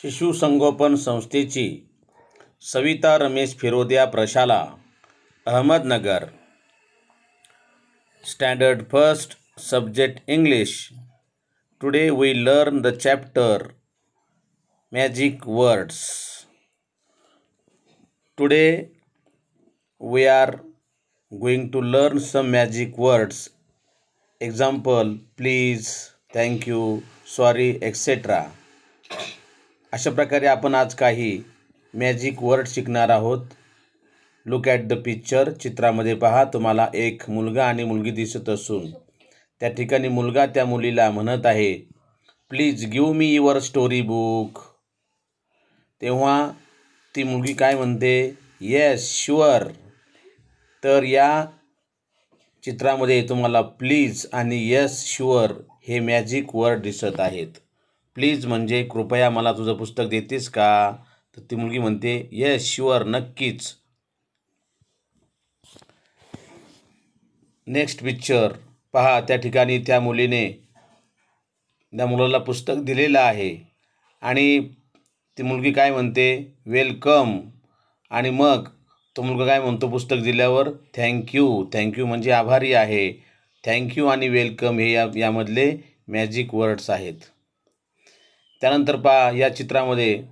शिशु संगोपन संस्थेची सविता रमेश फिरोदिया प्रशाला Ahmednagar standard first subject English today we learn the chapter magic words today we are going to learn some magic words example please thank you sorry etcetera अशा प्रकारे आपण आज काही मॅजिक वर्ड शिकणार आहोत लुक ॲट द पिक्चर चित्रामध्ये पहा तुम्हाला एक मुलगा आणि मुलगी दिसत असून त्या ठिकाणी मुलगा त्या मुलीला म्हणत आहे please give me your story book तेव्हा ती मुलगी काय म्हणते येस शुअर तर या चित्रामध्ये तुम्हाला प्लीज आणि येस शुअर हे मॅजिक वर्ड दिसत आहेत प्लीज म्हणजे कृपया मला तुझं पुस्तक देतेस का तर ती मुलगी म्हणते येस शुअर नक्कीच नेक्स्ट पिक्चर पहा त्या ठिकाणी त्या मुलीने त्या मुलाला पुस्तक दिलेलं आहे आणि ती मुलगी काय म्हणते वेलकम आणि मग तो मुलगा काय म्हणतो पुस्तक दिल्यावर थँक्यू थँक्यू म्हणजे आभारी आहे थँक्यू आणि वेलकम हे या यामधले मॅजिक वर्ड्स आहेत त्यानंतर पा या चित्रामध्ये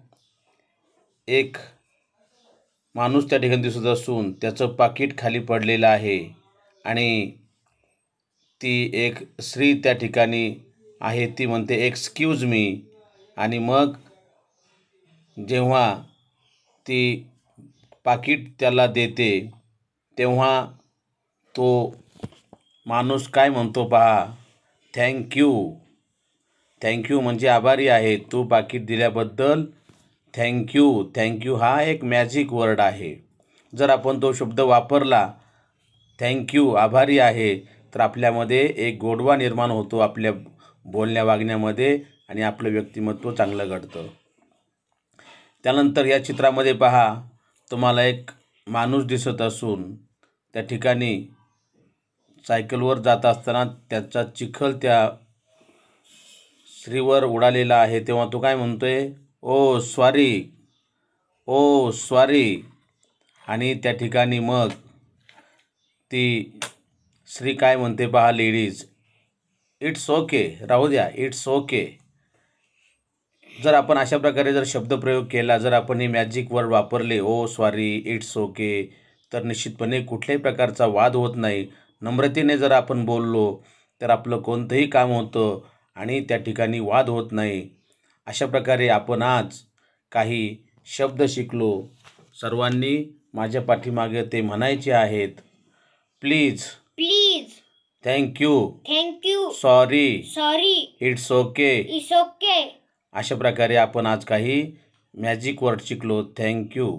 एक माणूस त्या ठिकाणी दिसत असून त्याचं पाकिट खाली पडलेलं आहे आणि ती एक स्त्री त्या ठिकाणी आहे ती म्हणते एक्सक्यूज मी आणि मग जेव्हा ती पाकिट त्याला देते तेव्हा तो माणूस काय म्हणतो पहा थँक्यू थँक्यू म्हणजे आभारी आहे तू पाकिट दिल्याबद्दल थँक्यू थँक्यू हा एक मॅजिक वर्ड आहे जर आपण तो शब्द वापरला थँक्यू आभारी आहे तर आपल्यामध्ये एक गोडवा निर्माण होतो आपल्या बोलण्या वागण्यामध्ये आणि आपलं व्यक्तिमत्व चांगलं घडतं त्यानंतर या चित्रामध्ये पहा तुम्हाला एक माणूस दिसत असून त्या ठिकाणी सायकलवर जात असताना त्याचा चिखल त्या स्त्रीवर उडालेला आहे तेव्हा तो काय म्हणतोय ओ स्वारी ओ स्वारी आणि त्या ठिकाणी मग ती श्री काय म्हणते पहा लेडीज इट्स ओके राहू द्या इट्स ओके जर आपण अशा प्रकारे जर शब्दप्रयोग केला जर आपण हे मॅजिक वर्ड वापरले ओ स्वारी इट्स ओके तर निश्चितपणे कुठल्याही प्रकारचा वाद होत नाही नम्रतेने जर आपण बोललो तर आपलं कोणतंही काम होतं आणि त्या ठिकाणी वाद होत नाही अशा प्रकारे आपण आज काही शब्द शिकलो सर्वांनी माझ्या पाठीमागे ते म्हणायचे आहेत please please thank you thank you sorry sorry it's okay it's okay अशा प्रकारे आपण आज काही मॅजिक वर्ड शिकलो थँक्यू